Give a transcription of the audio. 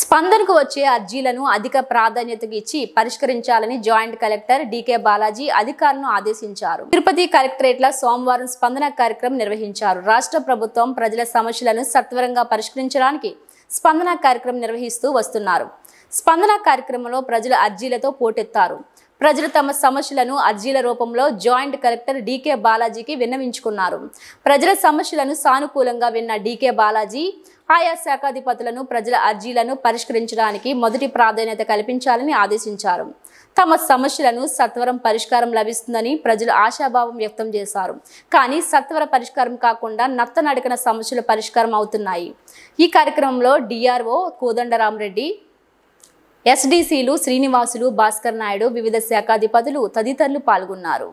స్పందనకు వచ్చే అర్జీలను అధిక ప్రాధాన్యతకు ఇచ్చి పరిష్కరించాలని జాయింట్ కలెక్టర్ డీకే బాలాజీ అధికారులను ఆదేశించారు తిరుపతి కలెక్టరేట్ల సోమవారం స్పందన కార్యక్రమం నిర్వహించారు రాష్ట్ర ప్రభుత్వం ప్రజల సమస్యలను సత్వరంగా పరిష్కరించడానికి స్పందన కార్యక్రమం నిర్వహిస్తూ వస్తున్నారు స్పందన కార్యక్రమంలో ప్రజల అర్జీలతో పోటెత్తారు ప్రజలు తమ సమస్యలను అర్జీల రూపంలో జాయింట్ కలెక్టర్ డీకే బాలాజీకి విన్నవించుకున్నారు ప్రజల సమస్యలను సానుకూలంగా విన్న డీకే బాలాజీ ఆయా శాఖాధిపతులను ప్రజల అర్జీలను పరిష్కరించడానికి మొదటి ప్రాధాన్యత కల్పించాలని ఆదేశించారు తమ సమస్యలను సత్వరం పరిష్కారం లభిస్తుందని ప్రజలు ఆశాభావం వ్యక్తం చేశారు కానీ సత్వర పరిష్కారం కాకుండా నత్తనడకన సమస్యల పరిష్కారం అవుతున్నాయి ఈ కార్యక్రమంలో డిఆర్ఓ కోదండరామరెడ్డి ఎస్డీసీలు శ్రీనివాసులు భాస్కర్ నాయుడు వివిధ శాఖాధిపతులు తదితరులు పాల్గొన్నారు